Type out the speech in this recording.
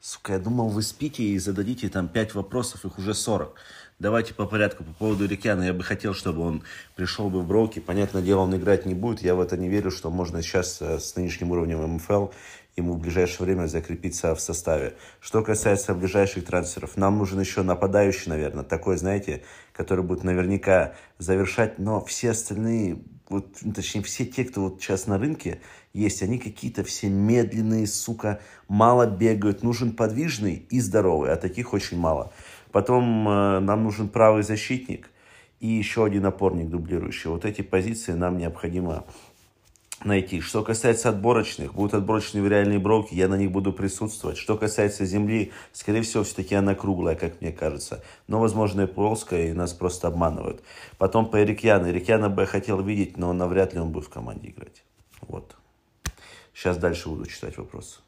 Сука, я думал, вы спите и зададите там пять вопросов, их уже 40. Давайте по порядку. По поводу Рикяна, я бы хотел, чтобы он пришел бы в броуки. Понятное дело, он играть не будет. Я в это не верю, что можно сейчас э, с нынешним уровнем МФЛ ему в ближайшее время закрепиться в составе. Что касается ближайших трансферов, нам нужен еще нападающий, наверное, такой, знаете, который будет наверняка завершать, но все остальные вот, ну, точнее, все те, кто вот сейчас на рынке есть, они какие-то все медленные, сука, мало бегают. Нужен подвижный и здоровый, а таких очень мало. Потом э, нам нужен правый защитник и еще один опорник дублирующий. Вот эти позиции нам необходимо найти. Что касается отборочных, будут отборочные в реальные бровки, я на них буду присутствовать. Что касается земли, скорее всего, все-таки она круглая, как мне кажется. Но, возможно, и плоская, и нас просто обманывают. Потом по Эрикьяну. Эрикьяна бы я хотел видеть, но навряд ли он будет в команде играть. Вот. Сейчас дальше буду читать вопросы.